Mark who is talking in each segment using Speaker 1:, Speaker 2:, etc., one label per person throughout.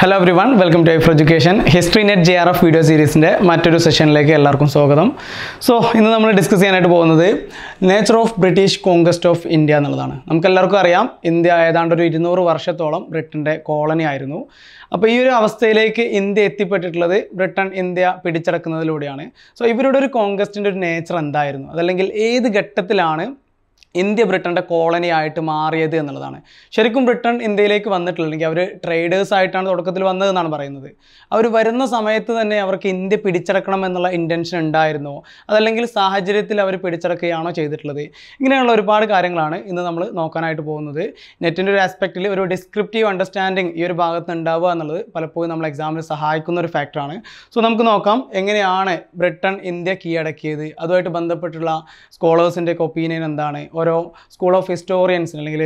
Speaker 1: Hello everyone welcome to for education history net J R F video സീരീസിൻ്റെ മറ്റൊരു സെഷനിലേക്ക് എല്ലാവർക്കും സ്വാഗതം സോ ഇന്ന് നമ്മൾ ഡിസ്കസ് ചെയ്യാനായിട്ട് പോകുന്നത് nature of British conquest of India എന്നുള്ളതാണ് നമുക്കെല്ലാവർക്കും അറിയാം ഇന്ത്യ ഏതാണ്ട് ഒരു ഇരുന്നൂറ് വർഷത്തോളം ബ്രിട്ടൻ്റെ കോളനി ആയിരുന്നു അപ്പോൾ ഈ ഒരു അവസ്ഥയിലേക്ക് ഇന്ത്യ എത്തിപ്പെട്ടിട്ടുള്ളത് ബ്രിട്ടൻ ഇന്ത്യ പിടിച്ചടക്കുന്നതിലൂടെയാണ് സോ ഇവരുടെ ഒരു കോൺഗസ്റ്റിൻ്റെ ഒരു നേച്ചർ എന്തായിരുന്നു അതല്ലെങ്കിൽ ഏത് ഘട്ടത്തിലാണ് ഇന്ത്യ ബ്രിട്ടൻ്റെ കോളനിയായിട്ട് മാറിയത് എന്നുള്ളതാണ് ശരിക്കും ബ്രിട്ടൻ ഇന്ത്യയിലേക്ക് വന്നിട്ടില്ലെങ്കിൽ അവർ ട്രേഡേഴ്സ് ആയിട്ടാണ് തുടക്കത്തിൽ വന്നതെന്നാണ് പറയുന്നത് അവർ വരുന്ന സമയത്ത് തന്നെ അവർക്ക് ഇന്ത്യ പിടിച്ചടക്കണം എന്നുള്ള ഇൻറ്റൻഷൻ ഉണ്ടായിരുന്നോ അതല്ലെങ്കിൽ സാഹചര്യത്തിൽ അവർ പിടിച്ചെടുക്കുകയാണോ ചെയ്തിട്ടുള്ളത് ഇങ്ങനെയുള്ള ഒരുപാട് കാര്യങ്ങളാണ് ഇന്ന് നമ്മൾ നോക്കാനായിട്ട് പോകുന്നത് നെറ്റിൻ്റെ ഒരു ആസ്പെക്റ്റിൽ ഒരു ഡിസ്ക്രിപ്റ്റീവ് അണ്ടർസ്റ്റാൻഡിങ് ഈ ഒരു ഭാഗത്ത് ഉണ്ടാവുക എന്നുള്ളത് പലപ്പോഴും നമ്മൾ എക്സാമിന് സഹായിക്കുന്ന ഒരു ഫാക്ടറാണ് സോ നമുക്ക് നോക്കാം എങ്ങനെയാണ് ബ്രിട്ടൻ ഇന്ത്യ കീഴടക്കിയത് അതുമായിട്ട് ബന്ധപ്പെട്ടുള്ള സ്കോളേഴ്സിൻ്റെയൊക്കെ ഒപ്പീനിയൻ എന്താണ് ഓരോ സ്കൂൾ ഓഫ് ഹിസ്റ്റോറിയൻസിന് അല്ലെങ്കിൽ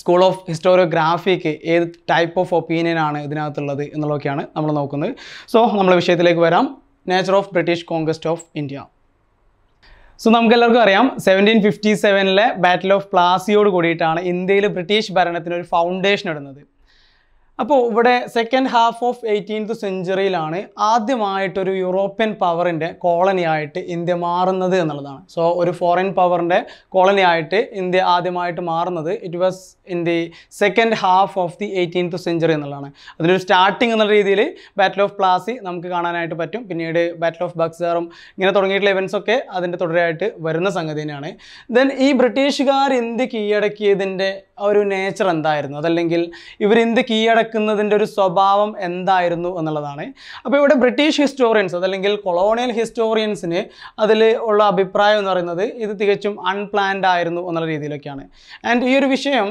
Speaker 1: സ്കൂൾ ഓഫ് ഹിസ്റ്റോറിയോഗ്രാഫിക്ക് ഏത് ടൈപ്പ് ഓഫ് ആണ് ഇതിനകത്തുള്ളത് എന്നുള്ളതൊക്കെയാണ് നമ്മൾ നോക്കുന്നത് സോ നമ്മൾ വിഷയത്തിലേക്ക് വരാം nature of British conquest of India so നമുക്കെല്ലാവർക്കും അറിയാം സെവൻറ്റീൻ ഫിഫ്റ്റി സെവനിലെ ബാറ്റിൽ ഓഫ് പ്ലാസിയോട് കൂടിയിട്ടാണ് ഇന്ത്യയിൽ ബ്രിട്ടീഷ് ഭരണത്തിന് ഒരു ഫൗണ്ടേഷൻ ഇടുന്നത് അപ്പോൾ ഇവിടെ സെക്കൻഡ് ഹാഫ് ഓഫ് എയ്റ്റീൻത്ത് സെഞ്ചുറിയിലാണ് ആദ്യമായിട്ടൊരു യൂറോപ്യൻ പവറിൻ്റെ കോളനിയായിട്ട് ഇന്ത്യ മാറുന്നത് എന്നുള്ളതാണ് സോ ഒരു ഫോറിൻ പവറിൻ്റെ കോളനിയായിട്ട് ഇന്ത്യ ആദ്യമായിട്ട് മാറുന്നത് it was in the second half of the eighteenth century എന്നുള്ളതാണ് അതിനൊരു സ്റ്റാർട്ടിംഗ് എന്നുള്ള രീതിയിൽ ബാറ്റിൽ ഓഫ് പ്ലാസി നമുക്ക് കാണാനായിട്ട് പറ്റും പിന്നീട് ബാറ്റിൽ ഓഫ് ബക്സാറും ഇങ്ങനെ തുടങ്ങിയിട്ടുള്ള ഇവൻസൊക്കെ അതിൻ്റെ തുടരായിട്ട് വരുന്ന സംഗതി തന്നെയാണ് ദെൻ ഈ ബ്രിട്ടീഷുകാർ ഇന്ത്യ കീഴടക്കിയതിൻ്റെ ഒരു നേച്ചർ എന്തായിരുന്നു അതല്ലെങ്കിൽ ഇവരെന്ത് കീഴടക്കുന്നതിൻ്റെ ഒരു സ്വഭാവം എന്തായിരുന്നു എന്നുള്ളതാണ് അപ്പോൾ ഇവിടെ ബ്രിട്ടീഷ് ഹിസ്റ്റോറിയൻസ് അതല്ലെങ്കിൽ കൊളോണിയൽ ഹിസ്റ്റോറിയൻസിന് അതിൽ ഉള്ള അഭിപ്രായം എന്ന് പറയുന്നത് ഇത് തികച്ചും അൺപ്ലാൻഡ് ആയിരുന്നു എന്നുള്ള രീതിയിലൊക്കെയാണ് ആൻഡ് ഈ ഒരു വിഷയം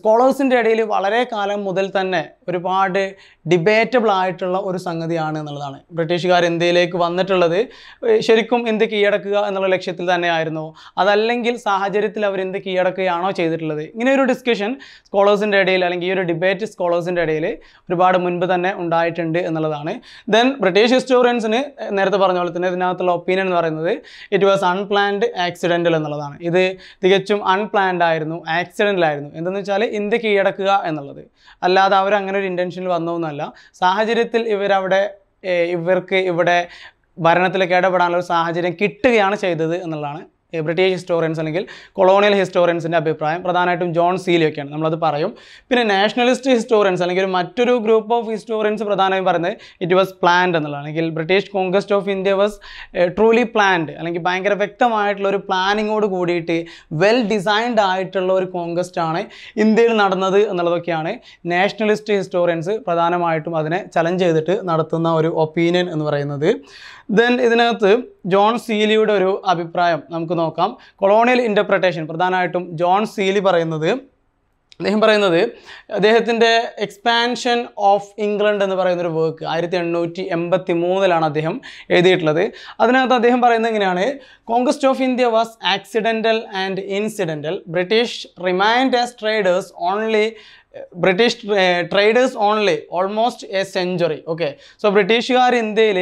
Speaker 1: സ്കോളേഴ്സിൻ്റെ ഇടയിൽ വളരെ കാലം മുതൽ തന്നെ ഒരുപാട് ഡിബേറ്റബിൾ ആയിട്ടുള്ള ഒരു സംഗതിയാണ് എന്നുള്ളതാണ് ബ്രിട്ടീഷുകാർ ഇന്ത്യയിലേക്ക് വന്നിട്ടുള്ളത് ശരിക്കും ഇന്ത്യ കീഴടക്കുക എന്നുള്ള ലക്ഷ്യത്തിൽ തന്നെയായിരുന്നു അതല്ലെങ്കിൽ സാഹചര്യത്തിൽ അവർ ഇന്ത്യ കീഴടക്കുകയാണോ ചെയ്തിട്ടുള്ളത് ഇങ്ങനെ ഒരു ഡിസ്കഷൻ സ്കോളേഴ്സിൻ്റെ ഇടയിൽ അല്ലെങ്കിൽ ഈ ഒരു ഡിബേറ്റ് സ്കോളേഴ്സിൻ്റെ ഇടയിൽ ഒരുപാട് മുൻപ് തന്നെ ഉണ്ടായിട്ടുണ്ട് എന്നുള്ളതാണ് ദെൻ ബ്രിട്ടീഷ് ഹിസ്റ്റോറിയൻസിന് നേരത്തെ പറഞ്ഞ പോലെ തന്നെ ഇതിനകത്തുള്ള ഒപ്പീനിയൻ എന്ന് പറയുന്നത് ഇറ്റ് വാസ് അൺപ്ലാൻഡ് ആക്സിഡൻ്റൽ എന്നുള്ളതാണ് ഇത് തികച്ചും അൺപ്ലാൻഡ് ആയിരുന്നു ആയിരുന്നു എന്തെന്ന് വെച്ചാൽ ഇന്ത്യ കീഴടക്കുക എന്നുള്ളത് അല്ലാതെ അവർ അങ്ങനെ ഒരു ഇൻറ്റൻഷനിൽ വന്നതൊന്നുമല്ല സാഹചര്യത്തിൽ ഇവരവിടെ ഇവർക്ക് ഇവിടെ ഭരണത്തിലേക്ക് ഇടപെടാനുള്ള ഒരു സാഹചര്യം കിട്ടുകയാണ് ചെയ്തത് എന്നുള്ളതാണ് ബ്രിട്ടീഷ് ഹിസ്റ്റോറിയൻസ് അല്ലെങ്കിൽ കൊളോണിയൽ ഹിസ്റ്റോറിയൻസിൻ്റെ അഭിപ്രായം പ്രധാനമായിട്ടും ജോൺ സീലിയൊക്കെയാണ് നമ്മളത് പറയും പിന്നെ നാഷണലിസ്റ്റ് ഹിസ്റ്റോറിയൻസ് അല്ലെങ്കിൽ മറ്റൊരു ഗ്രൂപ്പ് ഓഫ് ഹിസ്റ്റോറിയൻസ് പ്രധാനമായും പറയുന്നത് ഇറ്റ് വാസ് പ്ലാൻഡ് എന്നുള്ളതാണ് അല്ലെങ്കിൽ British conquest of India was truly planned അല്ലെങ്കിൽ ഭയങ്കര വ്യക്തമായിട്ടുള്ള ഒരു പ്ലാനിങ്ങോട് കൂടിയിട്ട് വെൽ ഡിസൈൻഡ് ആയിട്ടുള്ള ഒരു കോൺഗ്രസ്റ്റാണ് ആണ് ഇന്ത്യയിൽ നടന്നത് എന്നുള്ളതൊക്കെയാണ് നാഷണലിസ്റ്റ് ഹിസ്റ്റോറിയൻസ് പ്രധാനമായിട്ടും അതിനെ ചലഞ്ച് ചെയ്തിട്ട് നടത്തുന്ന ഒരു ഒപ്പീനിയൻ എന്ന് പറയുന്നത് ദെൻ ഇതിനകത്ത് ജോൺ സീലിയുടെ ഒരു അഭിപ്രായം നമുക്ക് നോക്കാം കൊളോണിയൽ ഇൻ്റർപ്രിട്ടേഷൻ പ്രധാനമായിട്ടും ജോൺ സീലി പറയുന്നത് അദ്ദേഹം പറയുന്നത് അദ്ദേഹത്തിൻ്റെ എക്സ്പാൻഷൻ ഓഫ് ഇംഗ്ലണ്ട് എന്ന് പറയുന്നൊരു വർക്ക് ആയിരത്തി എണ്ണൂറ്റി എൺപത്തി മൂന്നിലാണ് അദ്ദേഹം എഴുതിയിട്ടുള്ളത് അതിനകത്ത് അദ്ദേഹം പറയുന്നത് എങ്ങനെയാണ് conquest of India was accidental and incidental British remained as traders only British traders only almost a century okay so ബ്രിട്ടീഷുകാർ ഇന്ത്യയിൽ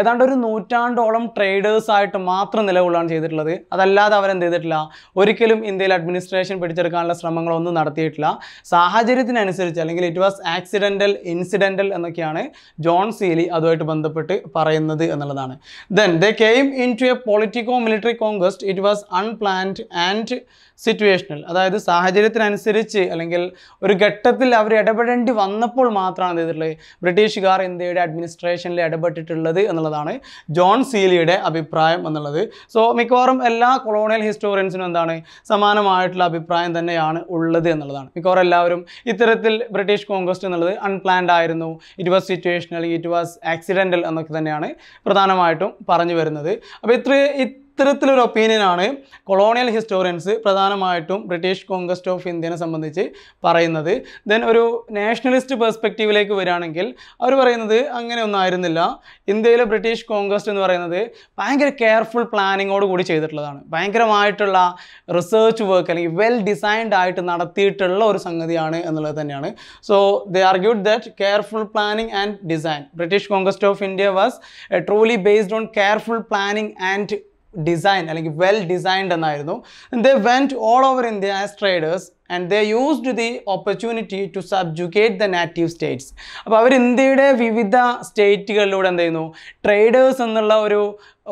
Speaker 1: ഏതാണ്ട് ഒരു നൂറ്റാണ്ടോളം ട്രേഡേഴ്സായിട്ട് മാത്രം നിലകൊള്ളുകയാണ് ചെയ്തിട്ടുള്ളത് അതല്ലാതെ അവരെന്ത് ചെയ്തിട്ടില്ല ഒരിക്കലും ഇന്ത്യയിൽ അഡ്മിനിസ്ട്രേഷൻ പിടിച്ചെടുക്കാനുള്ള ശ്രമങ്ങളൊന്നും നടത്തിയിട്ടില്ല സാഹചര്യത്തിനനുസരിച്ച് അല്ലെങ്കിൽ ഇറ്റ് വാസ് ആക്സിഡൻ്റൽ ഇൻസിഡൻ്റൽ എന്നൊക്കെയാണ് ജോൺ സീലി അതുമായിട്ട് ബന്ധപ്പെട്ട് പറയുന്നത് എന്നുള്ളതാണ് then they came into a politico military conquest it was unplanned and situational അതായത് സാഹചര്യത്തിനനുസരിച്ച് അല്ലെങ്കിൽ ഒരു ഘട്ടത്തിൽ അവർ ഇടപെടേണ്ടി വന്നപ്പോൾ മാത്രമാണ് ചെയ്തിട്ടുള്ളത് ബ്രിട്ടീഷുകാർ ഇന്ത്യയുടെ അഡ്മിനിസ്ട്രേഷനിൽ ഇടപെട്ടിട്ടുള്ളത് എന്നുള്ളതാണ് ജോൺ സീലിയുടെ അഭിപ്രായം എന്നുള്ളത് സോ മിക്കവാറും എല്ലാ കൊളോണിയൽ ഹിസ്റ്റോറിയൻസിനും എന്താണ് സമാനമായിട്ടുള്ള അഭിപ്രായം തന്നെയാണ് ഉള്ളത് എന്നുള്ളതാണ് മിക്കവാറും എല്ലാവരും ഇത്തരത്തിൽ ബ്രിട്ടീഷ് കോൺഗ്രസ് എന്നുള്ളത് അൺപ്ലാൻഡ് ആയിരുന്നു it was situational it was accidental എന്നൊക്കെ തന്നെയാണ് പ്രധാനമായിട്ടും പറഞ്ഞു വരുന്നത് അപ്പോൾ ഇത്ര ഇത്തരത്തിലൊരു ഒപ്പീനിയനാണ് കൊളോണിയൽ ഹിസ്റ്റോറിയൻസ് പ്രധാനമായിട്ടും ബ്രിട്ടീഷ് കോൺഗ്രസ്റ്റ് ഓഫ് ഇന്ത്യനെ സംബന്ധിച്ച് പറയുന്നത് ദെൻ ഒരു നാഷണലിസ്റ്റ് പെർസ്പെക്റ്റീവിലേക്ക് വരികയാണെങ്കിൽ അവർ പറയുന്നത് അങ്ങനെ ഒന്നും ആയിരുന്നില്ല ഇന്ത്യയിലെ ബ്രിട്ടീഷ് കോൺഗ്രസ് എന്ന് പറയുന്നത് ഭയങ്കര കെയർഫുൾ പ്ലാനിങ്ങോട് കൂടി ചെയ്തിട്ടുള്ളതാണ് ഭയങ്കരമായിട്ടുള്ള റിസർച്ച് വർക്ക് അല്ലെങ്കിൽ വെൽ ഡിസൈൻഡ് ആയിട്ട് നടത്തിയിട്ടുള്ള ഒരു സംഗതിയാണ് എന്നുള്ളത് തന്നെയാണ് so they argued that careful planning and design British conquest of India was truly based on careful planning and designed, like well designed. And they went all over India as traders and they used the opportunity to subjugate the native states അപ്പോൾ അവർ ഇന്ത്യയുടെ വിവിധ സ്റ്റേറ്റുകളിലൂടെ എന്ത് ചെയ്യുന്നു traders എന്നുള്ള ഒരു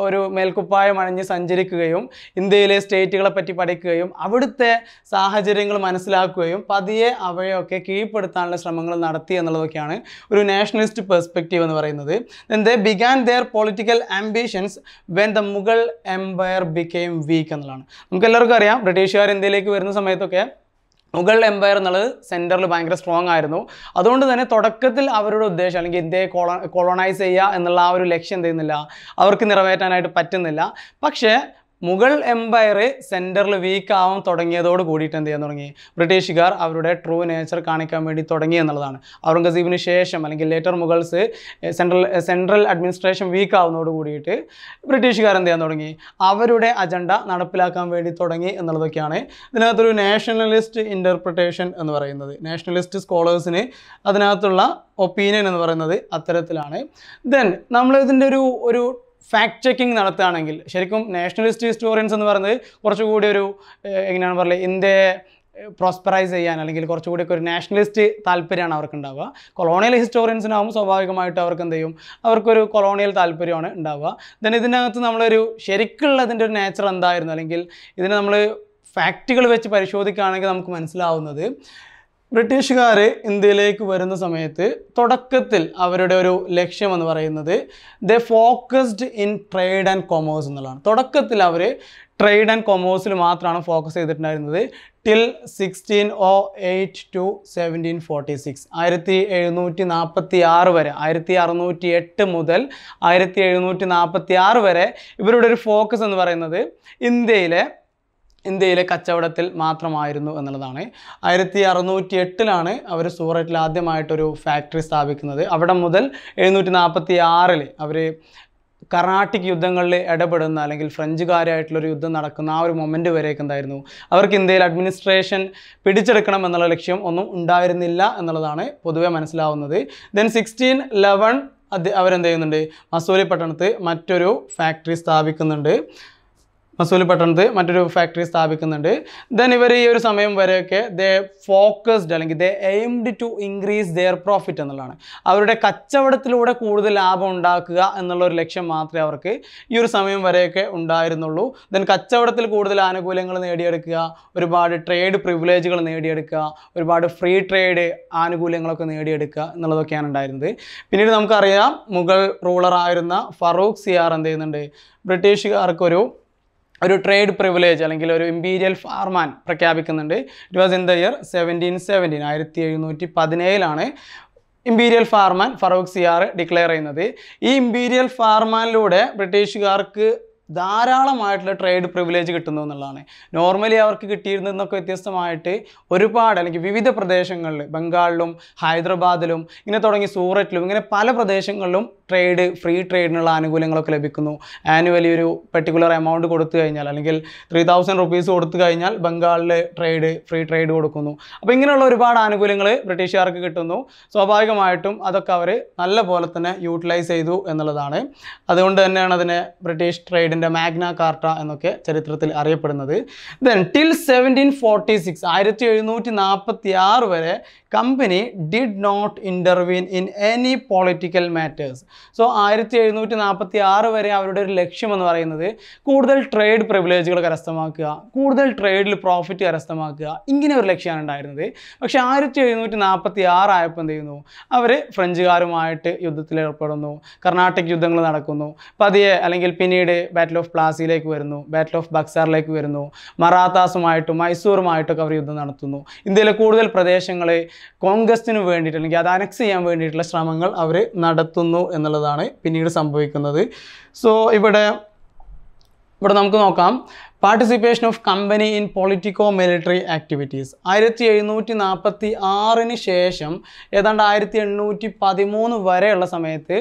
Speaker 1: ഒരു മേൽക്കുപ്പായം അണിഞ്ഞ് സഞ്ചരിക്കുകയും ഇന്ത്യയിലെ സ്റ്റേറ്റുകളെ പറ്റി പഠിക്കുകയും അവിടുത്തെ സാഹചര്യങ്ങൾ മനസ്സിലാക്കുകയും പതിയെ അവയൊക്കെ കീഴ്പ്പെടുത്താനുള്ള ശ്രമങ്ങൾ നടത്തി എന്നുള്ളതൊക്കെയാണ് ഒരു നാഷണലിസ്റ്റ് പെർസ്പെക്റ്റീവ് എന്ന് പറയുന്നത് then they began their political ambitions when the Mughal empire became weak എന്നുള്ളതാണ് നമുക്കെല്ലാവർക്കും അറിയാം ബ്രിട്ടീഷുകാർ ഇന്ത്യയിലേക്ക് വരുന്ന സമയത്തൊക്കെ മുഗൾ എംപയർ എന്നുള്ളത് സെൻറ്ററിൽ ഭയങ്കര സ്ട്രോങ് ആയിരുന്നു അതുകൊണ്ട് തന്നെ തുടക്കത്തിൽ അവരുടെ ഉദ്ദേശം അല്ലെങ്കിൽ ഇന്ത്യയെ കോളോ കൊളോണൈസ് ചെയ്യുക എന്നുള്ള ആ ഒരു ലക്ഷ്യം എന്ത് ചെയ്യുന്നില്ല അവർക്ക് നിറവേറ്റാനായിട്ട് പറ്റുന്നില്ല പക്ഷേ മുഗൾ എംപയർ സെൻറ്ററിൽ വീക്ക് ആവാൻ തുടങ്ങിയതോട് കൂടിയിട്ട് എന്ത് ചെയ്യാൻ തുടങ്ങി ബ്രിട്ടീഷുകാർ അവരുടെ ട്രൂ നേച്ചർ കാണിക്കാൻ വേണ്ടി തുടങ്ങി എന്നുള്ളതാണ് ഔറംഗസീബിന് ശേഷം അല്ലെങ്കിൽ later Mughals central central administration weak ആവുന്നതോട് കൂടിയിട്ട് ബ്രിട്ടീഷുകാർ എന്ത് ചെയ്യാൻ തുടങ്ങി അവരുടെ അജണ്ട നടപ്പിലാക്കാൻ വേണ്ടി തുടങ്ങി എന്നുള്ളതൊക്കെയാണ് ഇതിനകത്തൊരു നാഷണലിസ്റ്റ് ഇൻ്റർപ്രിട്ടേഷൻ എന്ന് പറയുന്നത് നാഷണലിസ്റ്റ് സ്കോളേഴ്സിന് അതിനകത്തുള്ള ഒപ്പീനിയൻ എന്ന് പറയുന്നത് അത്തരത്തിലാണ് ദെൻ നമ്മളിതിൻ്റെ ഒരു ഒരു ഫാക്ട് ചെക്കിംഗ് നടത്തുകയാണെങ്കിൽ ശരിക്കും നാഷണലിസ്റ്റ് ഹിസ്റ്റോറിയൻസ് എന്ന് പറയുന്നത് കുറച്ചുകൂടി ഒരു എങ്ങനെയാണ് പറയുക ഇന്ത്യയെ പ്രോസ്പറൈസ് ചെയ്യാൻ അല്ലെങ്കിൽ കുറച്ചുകൂടി ഒരു നാഷണലിസ്റ്റ് താല്പര്യമാണ് അവർക്ക് ഉണ്ടാവുക കൊളോണിയൽ ഹിസ്റ്റോറിയൻസിനാവും സ്വാഭാവികമായിട്ട് അവർക്ക് എന്ത് ചെയ്യും അവർക്കൊരു കൊളോണിയൽ താല്പര്യമാണ് ഉണ്ടാവുക ദൻ ഇതിനകത്ത് നമ്മളൊരു ശരിക്കുള്ള അതിൻ്റെ ഒരു നേച്ചർ എന്തായിരുന്നു അല്ലെങ്കിൽ ഇതിനെ നമ്മൾ ഫാക്റ്റുകൾ വെച്ച് പരിശോധിക്കുകയാണെങ്കിൽ നമുക്ക് മനസ്സിലാവുന്നത് ബ്രിട്ടീഷുകാർ ഇന്ത്യയിലേക്ക് വരുന്ന സമയത്ത് തുടക്കത്തിൽ അവരുടെ ഒരു ലക്ഷ്യം എന്ന് പറയുന്നത് they focused in trade and commerce എന്നുള്ളതാണ് തുടക്കത്തിൽ അവർ ട്രേഡ് ആൻഡ് കൊമേഴ്സിൽ മാത്രമാണ് ഫോക്കസ് ചെയ്തിട്ടുണ്ടായിരുന്നത് till sixteen o eight to seventeen forty six ആയിരത്തി എഴുന്നൂറ്റി നാൽപ്പത്തി ആറ് വരെ ആയിരത്തി അറുന്നൂറ്റി എട്ട് മുതൽ ആയിരത്തി എഴുന്നൂറ്റി നാൽപ്പത്തി ആറ് വരെ ഇവരുടെ ഒരു ഫോക്കസ് എന്ന് പറയുന്നത് ഇന്ത്യയിലെ ഇന്ത്യയിലെ കച്ചവടത്തിൽ മാത്രമായിരുന്നു എന്നുള്ളതാണ് ആയിരത്തി അറുന്നൂറ്റി എട്ടിലാണ് അവർ സൂററ്റിൽ ആദ്യമായിട്ടൊരു ഫാക്ടറി സ്ഥാപിക്കുന്നത് അവിടെ മുതൽ എഴുന്നൂറ്റി നാൽപ്പത്തി ആറിൽ അവർ കർണാട്ടിക് യുദ്ധങ്ങളിൽ ഇടപെടുന്ന അല്ലെങ്കിൽ ഫ്രഞ്ചുകാരായിട്ടുള്ളൊരു യുദ്ധം നടക്കുന്ന ആ ഒരു മൊമെൻറ്റ് വരെയൊക്കെ ഉണ്ടായിരുന്നു അവർക്ക് ഇന്ത്യയിൽ അഡ്മിനിസ്ട്രേഷൻ പിടിച്ചെടുക്കണം എന്നുള്ള ലക്ഷ്യം ഒന്നും ഉണ്ടായിരുന്നില്ല എന്നുള്ളതാണ് പൊതുവെ മനസ്സിലാവുന്നത് ദെൻ സിക്സ്റ്റീൻ ലെവൻ അത് അവരെന്ത് ചെയ്യുന്നുണ്ട് മസൂരി പട്ടണത്ത് മറ്റൊരു ഫാക്ടറി സ്ഥാപിക്കുന്നുണ്ട് മസൂലി പട്ടണത്ത് മറ്റൊരു ഫാക്ടറി സ്ഥാപിക്കുന്നുണ്ട് ദെൻ ഇവർ ഈ ഒരു സമയം വരെയൊക്കെ ദേ ഫോക്കസ്ഡ് അല്ലെങ്കിൽ they aimed to increase their profit എന്നുള്ളതാണ് അവരുടെ കച്ചവടത്തിലൂടെ കൂടുതൽ ലാഭം ഉണ്ടാക്കുക എന്നുള്ള ഒരു ലക്ഷ്യം മാത്രമേ അവർക്ക് ഈ ഒരു സമയം വരെയൊക്കെ ഉണ്ടായിരുന്നുള്ളൂ ദെൻ കച്ചവടത്തിൽ കൂടുതൽ ആനുകൂല്യങ്ങൾ നേടിയെടുക്കുക ഒരുപാട് ട്രേഡ് പ്രിവിലേജുകൾ നേടിയെടുക്കുക ഒരുപാട് ഫ്രീ ട്രേഡ് ആനുകൂല്യങ്ങളൊക്കെ നേടിയെടുക്കുക എന്നുള്ളതൊക്കെയാണ് ഉണ്ടായിരുന്നത് പിന്നീട് നമുക്കറിയാം മുഗൾ റൂളറായിരുന്ന ഫറൂഖ് സിയാർ എന്ത് ചെയ്യുന്നുണ്ട് ബ്രിട്ടീഷുകാർക്കൊരു ഒരു ട്രേഡ് പ്രിവിലേജ് അല്ലെങ്കിൽ ഒരു ഇമ്പീരിയൽ ഫാർമാൻ പ്രഖ്യാപിക്കുന്നുണ്ട് it was in the year seventeen seventeen ആയിരത്തി എഴുന്നൂറ്റി പതിനേഴിലാണ് ഇമ്പീരിയൽ ഫാർമാൻ ഫറൂഖ് സിയാർ ഡിക്ലെയർ ചെയ്യുന്നത് ഈ ഇമ്പീരിയൽ ഫാർമാനിലൂടെ ബ്രിട്ടീഷുകാർക്ക് ധാരാളമായിട്ടുള്ള ട്രേഡ് പ്രിവിലേജ് കിട്ടുന്നു എന്നുള്ളതാണ് നോർമലി അവർക്ക് കിട്ടിയിരുന്നതെന്നൊക്കെ വ്യത്യസ്തമായിട്ട് ഒരുപാട് അല്ലെങ്കിൽ വിവിധ പ്രദേശങ്ങളിൽ ബംഗാളിലും ഹൈദരാബാദിലും ഇങ്ങനെ തുടങ്ങി സൂററ്റിലും ഇങ്ങനെ പല പ്രദേശങ്ങളിലും ട്രേഡ് ഫ്രീ ട്രേഡിനുള്ള ആനുകൂല്യങ്ങളൊക്കെ ലഭിക്കുന്നു ആനുവലി ഒരു പെർട്ടിക്കുലർ എമൗണ്ട് കൊടുത്തു കഴിഞ്ഞാൽ അല്ലെങ്കിൽ ത്രീ തൗസൻഡ് റുപ്പീസ് കൊടുത്തു കഴിഞ്ഞാൽ ബംഗാളിൽ ട്രേഡ് ഫ്രീ ട്രേഡ് കൊടുക്കുന്നു അപ്പോൾ ഇങ്ങനെയുള്ള ഒരുപാട് ആനുകൂല്യങ്ങൾ ബ്രിട്ടീഷുകാർക്ക് കിട്ടുന്നു സ്വാഭാവികമായിട്ടും അതൊക്കെ അവർ നല്ല പോലെ തന്നെ യൂട്ടിലൈസ് ചെയ്തു എന്നുള്ളതാണ് അതുകൊണ്ട് തന്നെയാണ് അതിനെ ബ്രിട്ടീഷ് ട്രേഡിന് ഇതിൻ്റെ മാഗ്ന കാർട്ട എന്നൊക്കെ ചരിത്രത്തിൽ അറിയപ്പെടുന്നത് then till seventeen forty six ആയിരത്തി എഴുന്നൂറ്റി നാൽപ്പത്തി ആറ് വരെ company did not intervene in any political matters so ആയിരത്തി എഴുന്നൂറ്റി നാൽപ്പത്തി ആറ് വരെ അവരുടെ ഒരു ലക്ഷ്യം എന്ന് പറയുന്നത് കൂടുതൽ ട്രേഡ് പ്രിവിലേജുകൾ കരസ്ഥമാക്കുക കൂടുതൽ ട്രേഡിൽ പ്രോഫിറ്റ് കരസ്ഥമാക്കുക ഇങ്ങനെ ഒരു ലക്ഷ്യമാണ് ഉണ്ടായിരുന്നത് പക്ഷേ ആയിരത്തി എഴുന്നൂറ്റി നാൽപ്പത്തി ആറായപ്പോൾ എന്ത് ചെയ്യുന്നു അവർ ഫ്രഞ്ചുകാരുമായിട്ട് യുദ്ധത്തിൽ ഏർപ്പെടുന്നു കർണാടക യുദ്ധങ്ങൾ നടക്കുന്നു പതിയെ അല്ലെങ്കിൽ പിന്നീട് ബാറ്റിൽ ഓഫ് പ്ലാസിയിലേക്ക് വരുന്നു ബാറ്റിൽ ഓഫ് ബക്സാറിലേക്ക് വരുന്നു മറാത്താസുമായിട്ടും മൈസൂറുമായിട്ടൊക്കെ അവർ യുദ്ധം നടത്തുന്നു ഇന്ത്യയിലെ കൂടുതൽ പ്രദേശങ്ങളെ കോൺഗ്രസിന് വേണ്ടിയിട്ട് അല്ലെങ്കിൽ അത് അനക്സ് ചെയ്യാൻ വേണ്ടിയിട്ടുള്ള ശ്രമങ്ങൾ അവർ നടത്തുന്നു എന്നുള്ളതാണ് പിന്നീട് സംഭവിക്കുന്നത് സോ ഇവിടെ ഇവിടെ നമുക്ക് നോക്കാം participation of company in politico military activities ആയിരത്തി എഴുന്നൂറ്റി നാൽപ്പത്തി ആറിന് ശേഷം ഏതാണ്ട് ആയിരത്തി എണ്ണൂറ്റി പതിമൂന്ന് വരെയുള്ള സമയത്ത്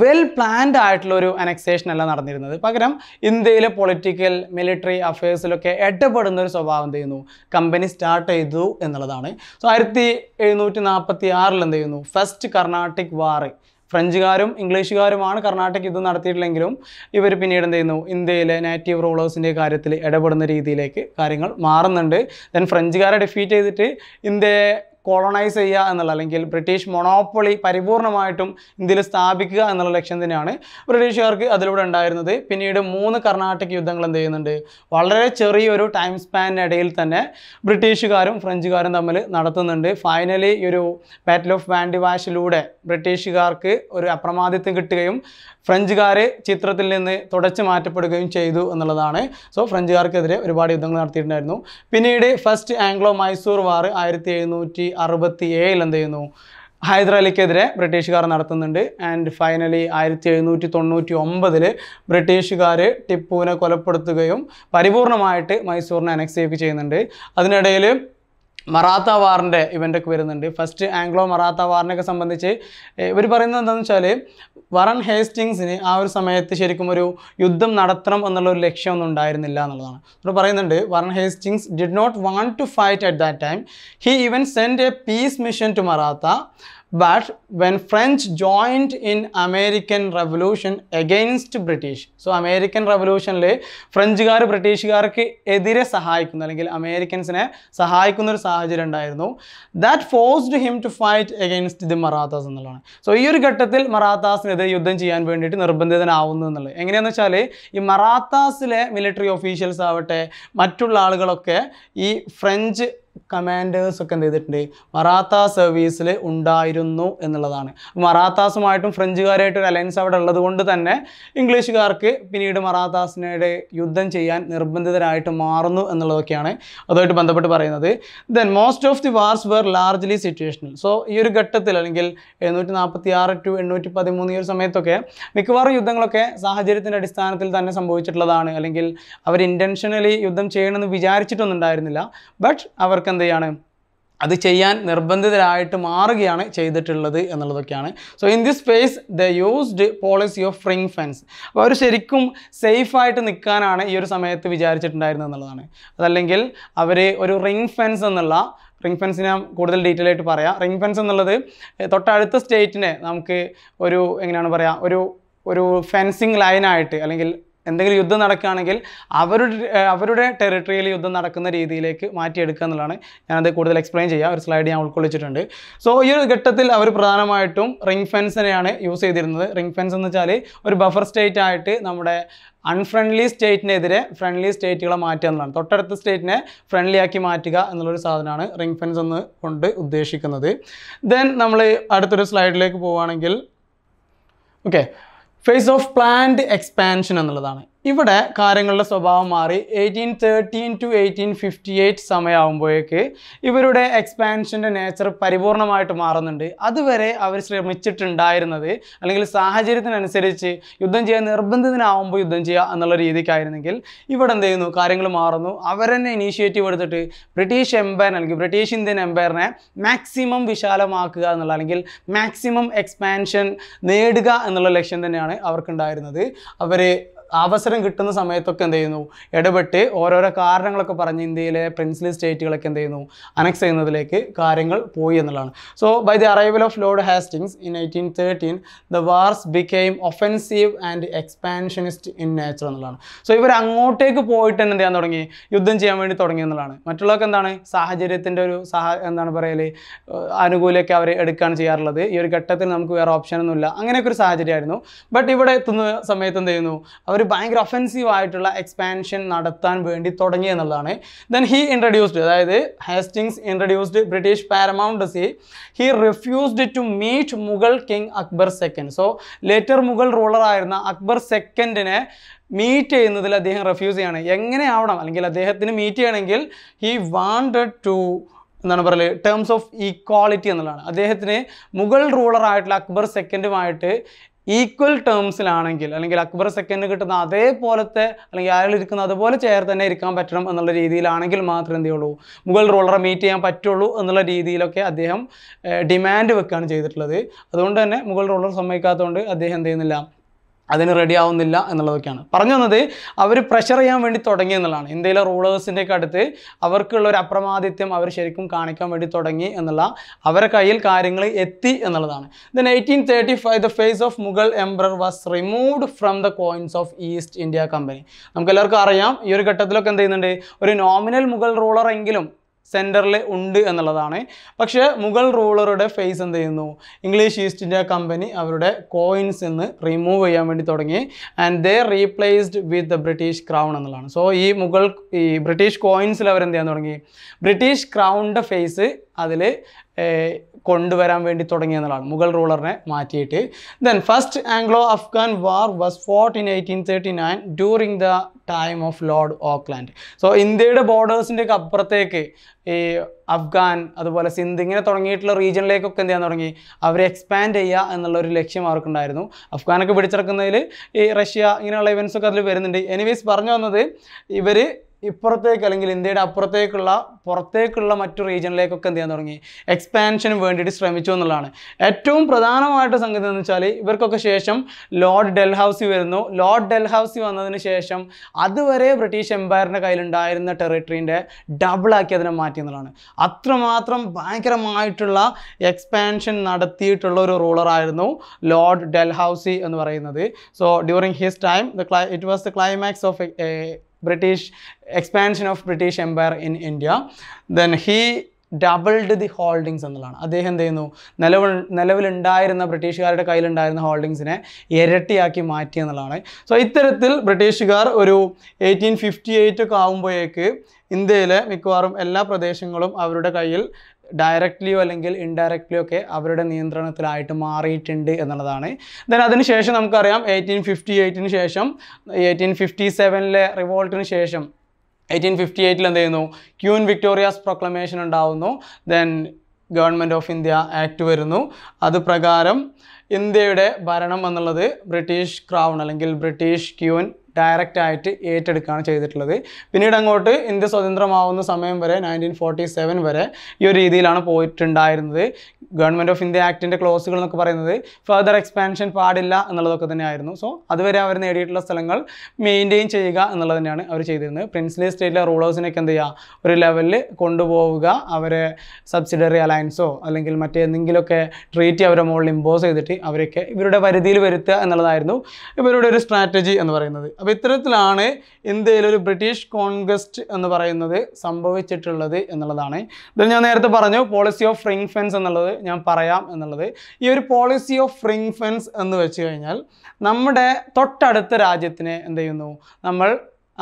Speaker 1: വെൽ പ്ലാൻഡ് ആയിട്ടുള്ള ഒരു അനക്സേഷൻ അല്ല നടന്നിരുന്നത് പകരം ഇന്ത്യയിലെ പൊളിറ്റിക്കൽ മിലിറ്ററി അഫയേഴ്സിലൊക്കെ ഇടപെടുന്ന ഒരു സ്വഭാവം എന്ത് ചെയ്യുന്നു കമ്പനി സ്റ്റാർട്ട് ചെയ്തു എന്നുള്ളതാണ് സോ ആയിരത്തി എഴുന്നൂറ്റി നാൽപ്പത്തി ആറിൽ എന്ത് ചെയ്യുന്നു ഫസ്റ്റ് കർണാട്ടിക് വാർ ഫ്രഞ്ചുകാരും ഇംഗ്ലീഷുകാരുമാണ് കർണാടക യുദ്ധം നടത്തിയിട്ടില്ലെങ്കിലും ഇവർ പിന്നീട് എന്ത് ചെയ്യുന്നു ഇന്ത്യയിലെ നാറ്റീവ് റൂളേഴ്സിൻ്റെ കാര്യത്തിൽ ഇടപെടുന്ന രീതിയിലേക്ക് കാര്യങ്ങൾ മാറുന്നുണ്ട് ദെൻ ഫ്രഞ്ചുകാരെ ഡിഫീറ്റ് ചെയ്തിട്ട് ഇന്ത്യയെ കോളോണൈസ് ചെയ്യുക എന്നുള്ള അല്ലെങ്കിൽ ബ്രിട്ടീഷ് മൊണോപ്പൊളി പരിപൂർണമായിട്ടും ഇന്ത്യയിൽ സ്ഥാപിക്കുക എന്നുള്ള ലക്ഷ്യം തന്നെയാണ് ബ്രിട്ടീഷുകാർക്ക് അതിലൂടെ ഉണ്ടായിരുന്നത് പിന്നീട് മൂന്ന് കർണാടക യുദ്ധങ്ങൾ എന്ത് ചെയ്യുന്നുണ്ട് വളരെ ചെറിയൊരു ടൈം സ്പാനിനിടയിൽ തന്നെ ബ്രിട്ടീഷുകാരും ഫ്രഞ്ചുകാരും തമ്മിൽ നടത്തുന്നുണ്ട് ഫൈനലി ഈ ഒരു ബാറ്റിൽ ഓഫ് വാൻഡിവാഷിലൂടെ ബ്രിട്ടീഷുകാർക്ക് ഒരു അപ്രമാദിത്വം കിട്ടുകയും ഫ്രഞ്ചുകാർ ചിത്രത്തിൽ നിന്ന് തുടച്ചു മാറ്റപ്പെടുകയും ചെയ്തു എന്നുള്ളതാണ് സോ ഫ്രഞ്ചുകാർക്കെതിരെ ഒരുപാട് യുദ്ധങ്ങൾ നടത്തിയിട്ടുണ്ടായിരുന്നു പിന്നീട് ഫസ്റ്റ് ആംഗ്ലോ മൈസൂർ വാർ ആയിരത്തി എഴുന്നൂറ്റി അറുപത്തി ഏഴിൽ എന്ത് ചെയ്യുന്നു ഹൈദരാലിക്കെതിരെ ബ്രിട്ടീഷുകാർ നടത്തുന്നുണ്ട് ആൻഡ് ഫൈനലി ആയിരത്തി എഴുന്നൂറ്റി തൊണ്ണൂറ്റി ഒമ്പതിൽ ബ്രിട്ടീഷുകാർ ടിപ്പുവിനെ കൊലപ്പെടുത്തുകയും പരിപൂർണമായിട്ട് മൈസൂറിനെ അനക്സ് ചെയ്യുകയും ചെയ്യുന്നുണ്ട് അതിനിടയിൽ മറാത്ത വാറിൻ്റെ ഇവൻ്റൊക്കെ വരുന്നുണ്ട് ഫസ്റ്റ് ആംഗ്ലോ മറാത്ത വാറിനെയൊക്കെ സംബന്ധിച്ച് ഇവർ പറയുന്നത് എന്താണെന്ന് വെച്ചാൽ വറൺ ഹേസ്റ്റിങ്സിന് ആ ഒരു സമയത്ത് ശരിക്കും ഒരു യുദ്ധം നടത്തണം എന്നുള്ള ഒരു ലക്ഷ്യമൊന്നും ഉണ്ടായിരുന്നില്ല എന്നുള്ളതാണ് ഇവിടെ പറയുന്നുണ്ട് Warren Hastings did not want to fight at that time he even send a peace mission to Maratha But when French joined in American Revolution against British, so American Revolution ലെ ഫ്രഞ്ചുകാർ ബ്രിട്ടീഷുകാർക്ക് എതിരെ സഹായിക്കുന്ന അല്ലെങ്കിൽ അമേരിക്കൻസിനെ സഹായിക്കുന്ന ഒരു സാഹചര്യം ഉണ്ടായിരുന്നു that forced him to fight against the Marathas എന്നുള്ളതാണ് സോ ഈ ഒരു ഘട്ടത്തിൽ മറാത്താസിനെതിരെ യുദ്ധം ചെയ്യാൻ വേണ്ടിയിട്ട് നിർബന്ധിതനാവുന്നു എന്നുള്ളത് എങ്ങനെയാണെന്ന് വെച്ചാൽ ഈ മറാത്താസിലെ മിലിറ്ററി ഓഫീഷ്യൽസ് ആവട്ടെ മറ്റുള്ള ആളുകളൊക്കെ ഈ ഫ്രഞ്ച് കമാൻഡേഴ്സ് ഒക്കെ എന്ത് ചെയ്തിട്ടുണ്ട് മറാത്ത സർവീസിൽ ഉണ്ടായിരുന്നു എന്നുള്ളതാണ് മറാത്താസുമായിട്ടും ഫ്രഞ്ചുകാരായിട്ട് ഒരു അലയൻസ് അവിടെ ഉള്ളത് കൊണ്ട് തന്നെ ഇംഗ്ലീഷുകാർക്ക് പിന്നീട് മറാത്താസിനോട് യുദ്ധം ചെയ്യാൻ നിർബന്ധിതരായിട്ട് മാറുന്നു എന്നുള്ളതൊക്കെയാണ് അതുമായിട്ട് ബന്ധപ്പെട്ട് പറയുന്നത് then most of the wars were largely സിറ്റുവേഷനിൽ സോ ഈ ഒരു ഘട്ടത്തിൽ അല്ലെങ്കിൽ എഴുന്നൂറ്റി നാൽപ്പത്തി ആറ് ടു എണ്ണൂറ്റി പതിമൂന്ന് ഈ ഒരു സമയത്തൊക്കെ മിക്കവാറും യുദ്ധങ്ങളൊക്കെ സാഹചര്യത്തിൻ്റെ അടിസ്ഥാനത്തിൽ തന്നെ സംഭവിച്ചിട്ടുള്ളതാണ് അല്ലെങ്കിൽ അവർ ഇൻറ്റൻഷനലി യുദ്ധം ചെയ്യണമെന്ന് വിചാരിച്ചിട്ടൊന്നും ഉണ്ടായിരുന്നില്ല ബട്ട് അവർക്ക് മറ്റുള്ളവർക്ക് എന്ത് ചെയ്യാണ് അത് ചെയ്യാൻ നിർബന്ധിതരായിട്ട് മാറുകയാണ് ചെയ്തിട്ടുള്ളത് എന്നുള്ളതൊക്കെയാണ് so in this space they used policy of ഫ്രിങ് ഫെൻസ് അപ്പോൾ അവർ ശരിക്കും സേഫായിട്ട് നിൽക്കാനാണ് ഈ ഒരു സമയത്ത് വിചാരിച്ചിട്ടുണ്ടായിരുന്നത് എന്നുള്ളതാണ് അതല്ലെങ്കിൽ അവർ ഒരു റിങ് ഫെൻസ് എന്നുള്ള റിംഗ് ഫെൻസ് ഞാൻ കൂടുതൽ ഡീറ്റെയിൽ ആയിട്ട് പറയാം റിംഗ് ഫെൻസ് എന്നുള്ളത് തൊട്ടടുത്ത സ്റ്റേറ്റിനെ നമുക്ക് ഒരു എങ്ങനെയാണ് പറയുക ഒരു ഒരു ഫെൻസിങ് ലൈനായിട്ട് അല്ലെങ്കിൽ എന്തെങ്കിലും യുദ്ധം നടക്കുകയാണെങ്കിൽ അവരുടെ അവരുടെ ടെറിട്ടറിയിൽ യുദ്ധം നടക്കുന്ന രീതിയിലേക്ക് മാറ്റിയെടുക്കുക എന്നുള്ളതാണ് ഞാനത് കൂടുതൽ എക്സ്പ്ലെയിൻ ചെയ്യുക ഒരു സ്ലൈഡ് ഞാൻ ഉൾക്കൊള്ളിച്ചിട്ടുണ്ട് സോ ഈ ഒരു ഘട്ടത്തിൽ അവർ പ്രധാനമായിട്ടും റിംഗ് ഫെൻസിനെയാണ് യൂസ് ചെയ്തിരുന്നത് റിംഗ് ഫെൻസ് എന്ന് വെച്ചാൽ ഒരു ബഫർ സ്റ്റേറ്റ് ആയിട്ട് നമ്മുടെ അൺഫ്രണ്ട്ലി സ്റ്റേറ്റിനെതിരെ ഫ്രണ്ട്ലി സ്റ്റേറ്റുകളെ മാറ്റുക എന്നുള്ളതാണ് തൊട്ടടുത്ത സ്റ്റേറ്റിനെ ഫ്രണ്ട്ലി ആക്കി മാറ്റുക എന്നുള്ളൊരു സാധനമാണ് റിംഗ് ഫെൻസ് എന്ന് കൊണ്ട് ഉദ്ദേശിക്കുന്നത് ദെൻ നമ്മൾ അടുത്തൊരു സ്ലൈഡിലേക്ക് പോവുകയാണെങ്കിൽ okay phase of planned expansion എന്നുള്ളതാണ് ഇവിടെ കാര്യങ്ങളുടെ സ്വഭാവം മാറി eighteen thirteen to eighteen fifty eight സമയമാകുമ്പോഴേക്ക് ഇവരുടെ എക്സ്പാൻഷൻ്റെ നേച്ചർ പരിപൂർണമായിട്ട് മാറുന്നുണ്ട് അതുവരെ അവർ ശ്രമിച്ചിട്ടുണ്ടായിരുന്നത് അല്ലെങ്കിൽ സാഹചര്യത്തിനനുസരിച്ച് യുദ്ധം ചെയ്യാൻ നിർബന്ധിതനാവുമ്പോൾ യുദ്ധം ചെയ്യുക എന്നുള്ള രീതിക്കായിരുന്നെങ്കിൽ ഇവിടെ എന്ത് ചെയ്യുന്നു കാര്യങ്ങൾ മാറുന്നു അവരെന്നെ ഇനീഷ്യേറ്റീവ് എടുത്തിട്ട് ബ്രിട്ടീഷ് എംപയർ അല്ലെങ്കിൽ ബ്രിട്ടീഷ് ഇന്ത്യൻ എംപയറിനെ മാക്സിമം വിശാലമാക്കുക എന്നുള്ള അല്ലെങ്കിൽ മാക്സിമം എക്സ്പാൻഷൻ നേടുക എന്നുള്ള ലക്ഷ്യം തന്നെയാണ് അവർക്കുണ്ടായിരുന്നത് അവർ അവസരം കിട്ടുന്ന സമയത്തൊക്കെ എന്ത് ചെയ്യുന്നു ഇടപെട്ട് ഓരോരോ കാരണങ്ങളൊക്കെ പറഞ്ഞ് ഇന്ത്യയിലെ പ്രിൻസിലി സ്റ്റേറ്റുകളൊക്കെ എന്ത് ചെയ്യുന്നു അനക്സ് ചെയ്യുന്നതിലേക്ക് കാര്യങ്ങൾ പോയി എന്നുള്ളതാണ് so by the arrival of Lord Hastings in eighteen thirteen the wars became offensive and expansionist in nature എന്നുള്ളതാണ് സോ ഇവർ അങ്ങോട്ടേക്ക് പോയിട്ട് തന്നെ എന്ത് ചെയ്യാൻ തുടങ്ങി യുദ്ധം ചെയ്യാൻ വേണ്ടി തുടങ്ങി എന്നുള്ളതാണ് മറ്റുള്ളവർക്ക് എന്താണ് സാഹചര്യത്തിൻ്റെ ഒരു സഹ എന്താണ് പറയൽ ആനുകൂല്യമൊക്കെ അവർ എടുക്കുകയാണ് ചെയ്യാറുള്ളത് ഈ ഒരു ഘട്ടത്തിൽ നമുക്ക് വേറെ ഓപ്ഷനൊന്നുമില്ല അങ്ങനെയൊക്കെ ഒരു സാഹചര്യമായിരുന്നു ബട്ട് ഇവിടെ എത്തുന്ന സമയത്ത് എന്ത് ചെയ്യുന്നു അവർ ഒരു ഭയങ്കര ഒഫെൻസീവ് ആയിട്ടുള്ള എക്സ്പാൻഷൻ നടത്താൻ വേണ്ടി തുടങ്ങി എന്നുള്ളതാണ് ദെൻ ഹി ഇൻട്രൊഡ്യൂസ്ഡ് അതായത് Hastings introduced British see he refused to meet Mughal king Akbar second so later Mughal ആയിരുന്ന അക്ബർ സെക്കൻഡിനെ മീറ്റ് ചെയ്യുന്നതിൽ അദ്ദേഹം റെഫ്യൂസ് ചെയ്യാണ് എങ്ങനെയാവണം അല്ലെങ്കിൽ അദ്ദേഹത്തിന് മീറ്റ് ചെയ്യണമെങ്കിൽ ഹീ വാണ്ടഡ് ടു എന്താണ് പറയുക ടേംസ് ഓഫ് ഈക്വാളിറ്റി എന്നുള്ളതാണ് അദ്ദേഹത്തിന് മുഗൾ റൂളറായിട്ടുള്ള അക്ബർ സെക്കൻഡുമായിട്ട് ഈക്വൽ ടേംസിലാണെങ്കിൽ അല്ലെങ്കിൽ അക്ബർ സെക്കൻഡ് കിട്ടുന്ന അതേപോലത്തെ അല്ലെങ്കിൽ അയാൾ ഇരിക്കുന്ന അതുപോലെ ചെയർ തന്നെ ഇരിക്കാൻ പറ്റണം എന്നുള്ള രീതിയിലാണെങ്കിൽ മാത്രമേ എന്ത് ചെയ്യുള്ളൂ മുഗൾ റോളറെ മീറ്റ് ചെയ്യാൻ പറ്റുള്ളൂ എന്നുള്ള രീതിയിലൊക്കെ അദ്ദേഹം ഡിമാൻഡ് വെക്കുകയാണ് ചെയ്തിട്ടുള്ളത് അതുകൊണ്ട് തന്നെ മുഗൾ റോളർ സമ്മതിക്കാത്തതുകൊണ്ട് അദ്ദേഹം എന്ത് ചെയ്യുന്നില്ല അതിന് റെഡി ആവുന്നില്ല എന്നുള്ളതൊക്കെയാണ് പറഞ്ഞു വന്നത് അവർ പ്രഷർ ചെയ്യാൻ വേണ്ടി തുടങ്ങി എന്നുള്ളതാണ് ഇന്ത്യയിലെ റൂളേഴ്സിൻ്റെയൊക്കെ അടുത്ത് അവർക്കുള്ള ഒരു അപ്രമാദിത്യം അവർ ശരിക്കും കാണിക്കാൻ വേണ്ടി തുടങ്ങി എന്നുള്ള അവരെ കയ്യിൽ കാര്യങ്ങൾ എത്തി എന്നുള്ളതാണ് then eighteen thirty five the face of Mughal emperor was removed from the coins of East India Company നമുക്ക് എല്ലാവർക്കും അറിയാം ഈ ഒരു ഘട്ടത്തിലൊക്കെ എന്ത് ചെയ്യുന്നുണ്ട് ഒരു നോമിനൽ മുഗൾ റൂളർ എങ്കിലും സെൻറ്ററിൽ ഉണ്ട് എന്നുള്ളതാണ് പക്ഷേ മുഗൾ റൂളറുടെ ഫേസ് എന്ത് ചെയ്യുന്നു ഇംഗ്ലീഷ് ഈസ്റ്റ് ഇന്ത്യ കമ്പനി അവരുടെ കോയിൻസ് എന്ന് റിമൂവ് ചെയ്യാൻ വേണ്ടി തുടങ്ങി and they replaced with the British crown എന്നുള്ളതാണ് സോ ഈ മുഗൾ ഈ ബ്രിട്ടീഷ് കോയിൻസിൽ അവർ എന്ത് ചെയ്യാൻ തുടങ്ങി ബ്രിട്ടീഷ് ക്രൗണിൻ്റെ ഫേസ് അതിൽ കൊണ്ടുവരാൻ വേണ്ടി തുടങ്ങിയെന്നുള്ളതാണ് മുഗൾ റൂളറിനെ മാറ്റിയിട്ട് then first Anglo Afghan war was fought in eighteen thirty nine during the time of Lord Auckland so ഇന്ത്യയുടെ ബോർഡേഴ്സിൻ്റെ ഒക്കെ അപ്പുറത്തേക്ക് ഈ അഫ്ഗാൻ അതുപോലെ സിന്ധ് ഇങ്ങനെ തുടങ്ങിയിട്ടുള്ള റീജിയനിലേക്കൊക്കെ എന്ത് ചെയ്യാൻ തുടങ്ങി അവരെ എക്സ്പാൻഡ് ചെയ്യുക എന്നുള്ള ഒരു ലക്ഷ്യം അവർക്കുണ്ടായിരുന്നു അഫ്ഗാനൊക്കെ പിടിച്ചെടുക്കുന്നതിൽ ഈ റഷ്യ ഇങ്ങനെയുള്ള ഇവൻസൊക്കെ അതിൽ വരുന്നുണ്ട് എനിവേസ് പറഞ്ഞു വന്നത് ഇവർ ഇപ്പുറത്തേക്ക് അല്ലെങ്കിൽ ഇന്ത്യയുടെ അപ്പുറത്തേക്കുള്ള പുറത്തേക്കുള്ള മറ്റു റീജിയനിലേക്കൊക്കെ എന്ത് ചെയ്യാൻ തുടങ്ങി എക്സ്പാൻഷന് വേണ്ടിയിട്ട് ശ്രമിച്ചു എന്നുള്ളതാണ് ഏറ്റവും പ്രധാനമായിട്ട് സംഗതി എന്ന് വെച്ചാൽ ഇവർക്കൊക്കെ ശേഷം ലോർഡ് ഡെൽഹൌസി വരുന്നു ലോർഡ് ഡെൽഹൌസി വന്നതിന് ശേഷം അതുവരെ ബ്രിട്ടീഷ് എംപയറിൻ്റെ കയ്യിലുണ്ടായിരുന്ന ടെറിട്ടറിൻ്റെ ഡബിളാക്കി അതിനെ മാറ്റി എന്നുള്ളതാണ് അത്രമാത്രം ഭയങ്കരമായിട്ടുള്ള എക്സ്പാൻഷൻ നടത്തിയിട്ടുള്ള ഒരു റൂളറായിരുന്നു ലോർഡ് ഡെൽഹൌസി എന്ന് പറയുന്നത് so during his time the it was the climax of British expansion of British Empire in India, then he doubled the holdings എന്നുള്ളതാണ് അദ്ദേഹം എന്ത് ചെയ്യുന്നു നിലവിൽ നിലവിലുണ്ടായിരുന്ന ബ്രിട്ടീഷുകാരുടെ കയ്യിലുണ്ടായിരുന്ന ഹോൾഡിങ്സിനെ ഇരട്ടിയാക്കി മാറ്റി എന്നുള്ളതാണ് സോ ഇത്തരത്തിൽ ബ്രിട്ടീഷുകാർ ഒരു എയ്റ്റീൻ ഫിഫ്റ്റി എയ്റ്റ് ഒക്കെ ആകുമ്പോഴേക്ക് ഇന്ത്യയിലെ മിക്കവാറും എല്ലാ പ്രദേശങ്ങളും അവരുടെ കയ്യിൽ ഡയറക്റ്റ്ലിയോ അല്ലെങ്കിൽ ഇൻഡയറക്റ്റ്ലിയോ ഒക്കെ അവരുടെ നിയന്ത്രണത്തിലായിട്ട് മാറിയിട്ടുണ്ട് എന്നുള്ളതാണ് ദെൻ അതിനുശേഷം നമുക്കറിയാം എയ്റ്റീൻ ഫിഫ്റ്റി എയ്റ്റിന് ശേഷം എയ്റ്റീൻ ഫിഫ്റ്റി സെവനിലെ റിവോൾട്ടിന് ശേഷം എയ്റ്റീൻ ഫിഫ്റ്റി എയ്റ്റിൽ എന്ത് ചെയ്യുന്നു ക്യൂൻ വിക്ടോറിയാസ് പ്രൊക്ലമേഷൻ ഉണ്ടാവുന്നു then government of India act വരുന്നു അത് പ്രകാരം ഇന്ത്യയുടെ ഭരണം എന്നുള്ളത് ബ്രിട്ടീഷ് ക്രൗൺ അല്ലെങ്കിൽ ബ്രിട്ടീഷ് ക്യൂൻ ആയിട്ട് ഏറ്റെടുക്കുകയാണ് ചെയ്തിട്ടുള്ളത് പിന്നീട് അങ്ങോട്ട് ഇന്ത്യ സ്വതന്ത്രമാവുന്ന സമയം വരെ നയൻറ്റീൻ ഫോർട്ടി സെവൻ വരെ ഈ ഒരു രീതിയിലാണ് പോയിട്ടുണ്ടായിരുന്നത് ഗവൺമെൻറ് ഓഫ് ഇന്ത്യ ആക്ടിൻ്റെ ക്ലോസുകൾ എന്നൊക്കെ പറയുന്നത് ഫർദർ എക്സ്പാൻഷൻ പാടില്ല എന്നുള്ളതൊക്കെ തന്നെയായിരുന്നു സോ അതുവരെ അവർ നേടിയിട്ടുള്ള സ്ഥലങ്ങൾ മെയിൻറ്റെയിൻ ചെയ്യുക എന്നുള്ളത് തന്നെയാണ് അവർ ചെയ്തിരുന്നത് പ്രിൻസിലി സ്റ്റേറ്റിലെ റൂളേഴ്സിനൊക്കെ എന്ത് ചെയ്യുക ഒരു ലെവലിൽ കൊണ്ടുപോവുക അവരെ സബ്സിഡറി അലയൻസോ അല്ലെങ്കിൽ മറ്റേതെങ്കിലുമൊക്കെ ട്രീറ്റ് അവരെ മുകളിൽ ഇമ്പോസ് ചെയ്തിട്ട് അവരൊക്കെ ഇവരുടെ പരിധിയിൽ വരുത്തുക എന്നുള്ളതായിരുന്നു ഇവരുടെ ഒരു സ്ട്രാറ്റജി എന്ന് പറയുന്നത് അപ്പോൾ ഇത്തരത്തിലാണ് ഇന്ത്യയിൽ ഒരു ബ്രിട്ടീഷ് കോൺഗ്രസ്റ്റ് എന്ന് പറയുന്നത് സംഭവിച്ചിട്ടുള്ളത് എന്നുള്ളതാണ് ഇതിൽ ഞാൻ നേരത്തെ പറഞ്ഞു പോളിസി ഓഫ് ഫെൻസ് എന്നുള്ളത് ഞാൻ പറയാം എന്നുള്ളത് ഈ ഒരു പോളിസി ഓഫ് ഫെൻസ് എന്ന് വെച്ച് കഴിഞ്ഞാൽ നമ്മുടെ തൊട്ടടുത്ത രാജ്യത്തിനെ എന്ത് ചെയ്യുന്നു നമ്മൾ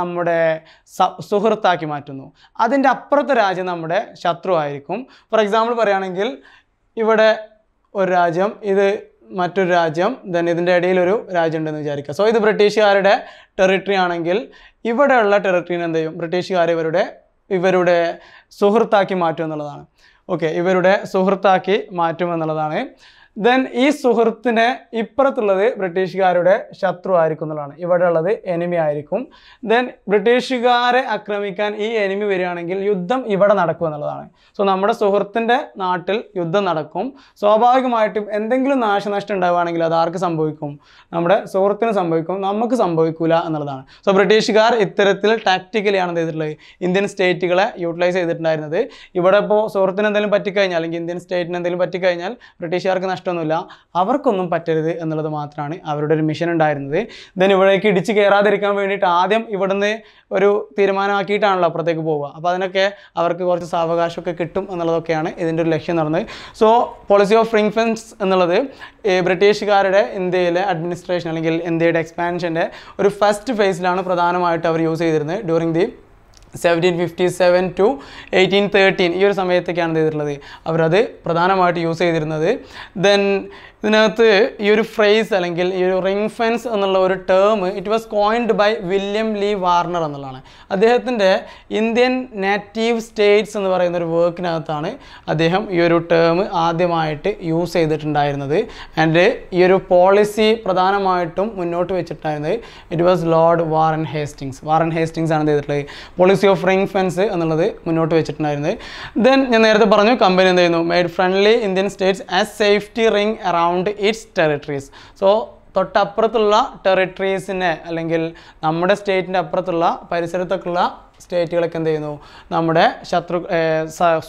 Speaker 1: നമ്മുടെ സുഹൃത്താക്കി മാറ്റുന്നു അതിൻ്റെ അപ്പുറത്തെ രാജ്യം നമ്മുടെ ആയിരിക്കും ഫോർ എക്സാമ്പിൾ പറയുകയാണെങ്കിൽ ഇവിടെ ഒരു രാജ്യം ഇത് മറ്റൊരു രാജ്യം ദെൻ ഇതിൻ്റെ ഇടയിൽ ഒരു രാജ്യം ഉണ്ടെന്ന് വിചാരിക്കുക സോ ഇത് ബ്രിട്ടീഷുകാരുടെ ടെറിട്ടറി ആണെങ്കിൽ ഇവിടെയുള്ള ടെറിട്ടറിന് എന്ത് ചെയ്യും ബ്രിട്ടീഷുകാർ ഇവരുടെ ഇവരുടെ സുഹൃത്താക്കി മാറ്റും എന്നുള്ളതാണ് ഓക്കെ ഇവരുടെ സുഹൃത്താക്കി മാറ്റും എന്നുള്ളതാണ് ദെൻ ഈ സുഹൃത്തിനെ ഇപ്പുറത്തുള്ളത് ബ്രിട്ടീഷുകാരുടെ ശത്രു ആയിരിക്കും എന്നുള്ളതാണ് ഇവിടെ ഉള്ളത് എനിമി ആയിരിക്കും ദെൻ ബ്രിട്ടീഷുകാരെ ആക്രമിക്കാൻ ഈ എനിമി വരികയാണെങ്കിൽ യുദ്ധം ഇവിടെ നടക്കും എന്നുള്ളതാണ് സോ നമ്മുടെ സുഹൃത്തിൻ്റെ നാട്ടിൽ യുദ്ധം നടക്കും സ്വാഭാവികമായിട്ടും എന്തെങ്കിലും നാശനഷ്ടം ഉണ്ടാവുകയാണെങ്കിൽ അത് ആർക്ക് സംഭവിക്കും നമ്മുടെ സുഹൃത്തിന് സംഭവിക്കും നമുക്ക് സംഭവിക്കൂല എന്നുള്ളതാണ് സോ ബ്രിട്ടീഷുകാർ ഇത്തരത്തിൽ ടാക്റ്റിക്കലിയാണ് ചെയ്തിട്ടുള്ളത് ഇന്ത്യൻ സ്റ്റേറ്റുകളെ യൂട്ടിലൈസ് ചെയ്തിട്ടുണ്ടായിരുന്നത് ഇവിടെ ഇപ്പോൾ സുഹൃത്തിന് എന്തെങ്കിലും പറ്റിക്കഴിഞ്ഞാൽ അല്ലെങ്കിൽ ഇന്ത്യൻ സ്റ്റേറ്റിന് എന്തെങ്കിലും പറ്റിക്കഴിഞ്ഞാൽ ബ്രിട്ടീഷുകാർക്ക് നഷ്ടമൊന്നുമില്ല അവർക്കൊന്നും പറ്റരുത് എന്നുള്ളത് മാത്രമാണ് അവരുടെ ഒരു മിഷൻ ഉണ്ടായിരുന്നത് ദൻ ഇവിടേക്ക് ഇടിച്ച് കയറാതിരിക്കാൻ വേണ്ടിയിട്ട് ആദ്യം ഇവിടുന്ന് ഒരു തീരുമാനമാക്കിയിട്ടാണല്ലോ അപ്പുറത്തേക്ക് പോവുക അപ്പോൾ അതിനൊക്കെ അവർക്ക് കുറച്ച് സാവകാശമൊക്കെ കിട്ടും എന്നുള്ളതൊക്കെയാണ് ഇതിൻ്റെ ഒരു ലക്ഷ്യം നടന്നത് സോ പോളിസി ഓഫ് റിംഗ്ഫെൻസ് എന്നുള്ളത് ബ്രിട്ടീഷുകാരുടെ ഇന്ത്യയിലെ അഡ്മിനിസ്ട്രേഷൻ അല്ലെങ്കിൽ ഇന്ത്യയുടെ എക്സ്പാൻഷൻ്റെ ഒരു ഫസ്റ്റ് ഫേസിലാണ് പ്രധാനമായിട്ട് അവർ യൂസ് ചെയ്തിരുന്നത് during the seventeen fifty seven to eighteen thirteen ഈ ഒരു സമയത്തൊക്കെയാണ് ചെയ്തിട്ടുള്ളത് അവരത് പ്രധാനമായിട്ട് യൂസ് ചെയ്തിരുന്നത് ദെൻ ഇതിനകത്ത് ഈ ഒരു ഫ്രേസ് അല്ലെങ്കിൽ ഈ ഒരു റിംഗ് ഫെൻസ് എന്നുള്ള ഒരു term it was coined by William Lee Warner എന്നുള്ളതാണ് അദ്ദേഹത്തിൻ്റെ ഇന്ത്യൻ നാറ്റീവ് സ്റ്റേറ്റ്സ് എന്ന് പറയുന്ന ഒരു വർക്കിനകത്താണ് അദ്ദേഹം ഈ ഒരു ടേം ആദ്യമായിട്ട് യൂസ് ചെയ്തിട്ടുണ്ടായിരുന്നത് ആൻഡ് ഈ ഒരു പോളിസി പ്രധാനമായിട്ടും മുന്നോട്ട് വെച്ചിട്ടായിരുന്നത് it was Lord Warren Hastings Warren Hastings ആണ് ചെയ്തിട്ടുള്ളത് പോളിസി ഓഫ് റിംഗ് ഫെൻസ് എന്നുള്ളത് മുന്നോട്ട് വെച്ചിട്ടുണ്ടായിരുന്നത് ദെൻ ഞാൻ നേരത്തെ പറഞ്ഞു കമ്പനി എന്ത് ചെയ്യുന്നു made friendly Indian states as safety ring around around its territories so തൊട്ടപ്പുറത്തുള്ള ടെറിട്ടറീസിനെ അല്ലെങ്കിൽ നമ്മുടെ സ്റ്റേറ്റിൻ്റെ അപ്പുറത്തുള്ള പരിസരത്തൊക്കെയുള്ള സ്റ്റേറ്റുകളൊക്കെ എന്ത് ചെയ്യുന്നു നമ്മുടെ ശത്രു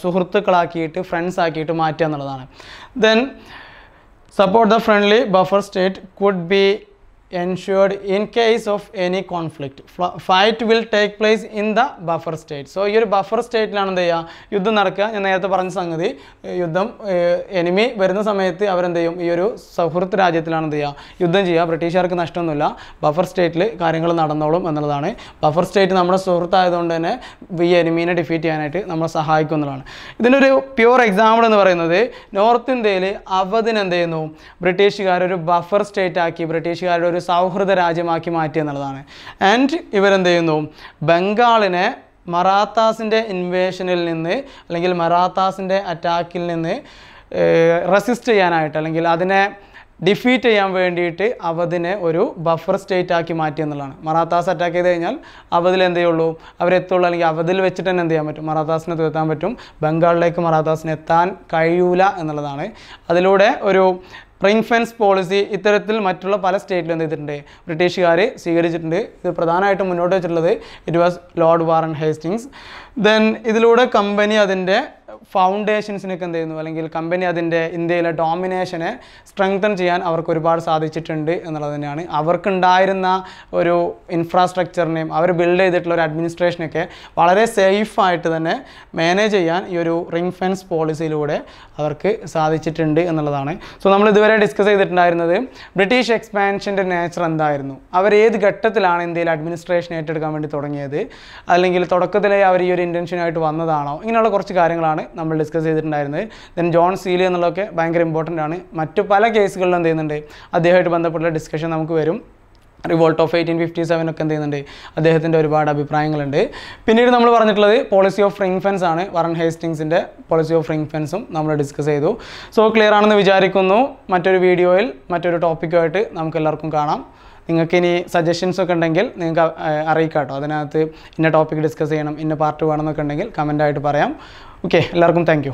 Speaker 1: സുഹൃത്തുക്കളാക്കിയിട്ട് ഫ്രണ്ട്സ് ആക്കിയിട്ട് മാറ്റുക എന്നുള്ളതാണ് then support the friendly buffer state could be ensured in case of any conflict. Fight will take place in the buffer state. So ഈ ഒരു ബഫർ സ്റ്റേറ്റിലാണ് എന്ത് ചെയ്യുക യുദ്ധം നടക്കുക ഞാൻ നേരത്തെ പറഞ്ഞ സംഗതി യുദ്ധം എനിമി വരുന്ന സമയത്ത് അവരെന്ത് ചെയ്യും ഈ ഒരു സൗഹൃദ് രാജ്യത്തിലാണ് എന്ത് ചെയ്യുക യുദ്ധം ചെയ്യുക ബ്രിട്ടീഷുകാർക്ക് നഷ്ടമൊന്നുമില്ല ബഫർ സ്റ്റേറ്റിൽ കാര്യങ്ങൾ നടന്നോളും എന്നുള്ളതാണ് ബഫർ സ്റ്റേറ്റ് നമ്മുടെ സുഹൃത്തായതുകൊണ്ട് തന്നെ ഈ എനിമീനെ ഡിഫീറ്റ് ചെയ്യാനായിട്ട് നമ്മളെ സഹായിക്കും എന്നുള്ളതാണ് ഇതിനൊരു പ്യുവർ എക്സാമ്പിൾ എന്ന് പറയുന്നത് നോർത്ത് ഇന്ത്യയിൽ അവധിനെന്ത് ചെയ്യുന്നു ബ്രിട്ടീഷുകാരൊരു ബഫർ സ്റ്റേറ്റ് ആക്കി ബ്രിട്ടീഷുകാരുടെ ഒരു ഒരു സൗഹൃദ രാജ്യമാക്കി മാറ്റി എന്നുള്ളതാണ് ആൻഡ് ഇവരെന്ത് ചെയ്യുന്നു ബംഗാളിനെ മറാത്താസിൻ്റെ ഇൻവേഷനിൽ നിന്ന് അല്ലെങ്കിൽ മറാത്താസിൻ്റെ അറ്റാക്കിൽ നിന്ന് റെസിസ്റ്റ് ചെയ്യാനായിട്ട് അല്ലെങ്കിൽ അതിനെ ഡിഫീറ്റ് ചെയ്യാൻ വേണ്ടിയിട്ട് അവധിനെ ഒരു ബഫർ സ്റ്റേറ്റ് ആക്കി മാറ്റി എന്നുള്ളതാണ് മറാത്താസ് അറ്റാക്ക് ചെയ്ത് കഴിഞ്ഞാൽ അവധിൽ എന്ത് ചെയ്യുള്ളൂ അവരെത്തുള്ളൂ അല്ലെങ്കിൽ അവധിൽ വെച്ചിട്ട് തന്നെ എന്ത് ചെയ്യാൻ പറ്റും മറാത്താസിനെ തീർത്താൻ പറ്റും ബംഗാളിലേക്ക് മറാത്താസിനെത്താൻ കഴിയൂല എന്നുള്ളതാണ് അതിലൂടെ ഒരു ഫെൻസ് പോളിസി ഇത്തരത്തിൽ മറ്റുള്ള പല സ്റ്റേറ്റിലും എന്ത് ചെയ്തിട്ടുണ്ട് ബ്രിട്ടീഷുകാർ സ്വീകരിച്ചിട്ടുണ്ട് ഇത് പ്രധാനമായിട്ടും മുന്നോട്ട് വെച്ചിട്ടുള്ളത് it was Lord Warren Hastings then ഇതിലൂടെ കമ്പനി അതിൻ്റെ ഫൗണ്ടേഷൻസിനൊക്കെ എന്ത് ചെയ്യുന്നു അല്ലെങ്കിൽ കമ്പനി അതിൻ്റെ ഇന്ത്യയിലെ ഡോമിനേഷനെ സ്ട്രെങ്തൻ ചെയ്യാൻ അവർക്ക് ഒരുപാട് സാധിച്ചിട്ടുണ്ട് എന്നുള്ളത് തന്നെയാണ് അവർക്കുണ്ടായിരുന്ന ഒരു ഇൻഫ്രാസ്ട്രക്ചറിനെയും അവർ ബിൽഡ് ചെയ്തിട്ടുള്ള ഒരു അഡ്മിനിസ്ട്രേഷനൊക്കെ വളരെ സേഫായിട്ട് തന്നെ മാനേജ് ചെയ്യാൻ ഈ ഒരു റിംഗ് ഫെൻസ് പോളിസിയിലൂടെ അവർക്ക് സാധിച്ചിട്ടുണ്ട് എന്നുള്ളതാണ് സോ നമ്മൾ ഇതുവരെ ഡിസ്കസ് ചെയ്തിട്ടുണ്ടായിരുന്നത് ബ്രിട്ടീഷ് എക്സ്പാൻഷൻ്റെ നേച്ചർ എന്തായിരുന്നു അവർ ഏത് ഘട്ടത്തിലാണ് ഇന്ത്യയിൽ അഡ്മിനിസ്ട്രേഷൻ ഏറ്റെടുക്കാൻ വേണ്ടി തുടങ്ങിയത് അല്ലെങ്കിൽ തുടക്കത്തിലേ അവർ ഈ ഒരു ഇൻറ്റൻഷനായിട്ട് വന്നതാണോ ഇങ്ങനെയുള്ള കുറച്ച് കാര്യങ്ങളാണ് നമ്മൾ ഡിസ്കസ് ചെയ്തിട്ടുണ്ടായിരുന്നത് ദെൻ ജോൺ സീലി എന്നുള്ളതൊക്കെ ഭയങ്കര ഇമ്പോർട്ടൻ്റ് ആണ് മറ്റു പല കേസുകളിലും എന്ത് ചെയ്യുന്നുണ്ട് അദ്ദേഹമായിട്ട് ബന്ധപ്പെട്ട ഡിസ്കഷൻ നമുക്ക് വരും revolt of eighteen fifty seven ഒക്കെ എന്ത് ചെയ്യുന്നുണ്ട് അദ്ദേഹത്തിൻ്റെ ഒരുപാട് അഭിപ്രായങ്ങളുണ്ട് പിന്നീട് നമ്മൾ പറഞ്ഞിട്ടുള്ളത് പോളിസി ഓഫ് റിംഗ് ഫെൻസ് ആണ് വറൺ ഹേസ്റ്റിങ്സിൻ്റെ പോളിസി ഓഫ് റിംഗ് ഫെൻസും നമ്മൾ ഡിസ്കസ് ചെയ്തു സോ ക്ലിയർ ആണെന്ന് വിചാരിക്കുന്നു മറ്റൊരു വീഡിയോയിൽ മറ്റൊരു ടോപ്പിക്കുമായിട്ട് നമുക്ക് എല്ലാവർക്കും കാണാം നിങ്ങൾക്ക് ഇനി സജഷൻസ് ഒക്കെ ഉണ്ടെങ്കിൽ നിങ്ങൾക്ക് അറിയിക്കാം കേട്ടോ അതിനകത്ത് ഇന്ന ടോപ്പിക് ഡിസ്കസ് ചെയ്യണം ഇന്ന പാർട്ട് വേണമെന്നൊക്കെ ഉണ്ടെങ്കിൽ കമൻ്റായിട്ട് പറയാം ഓക്കെ എല്ലാവർക്കും താങ്ക്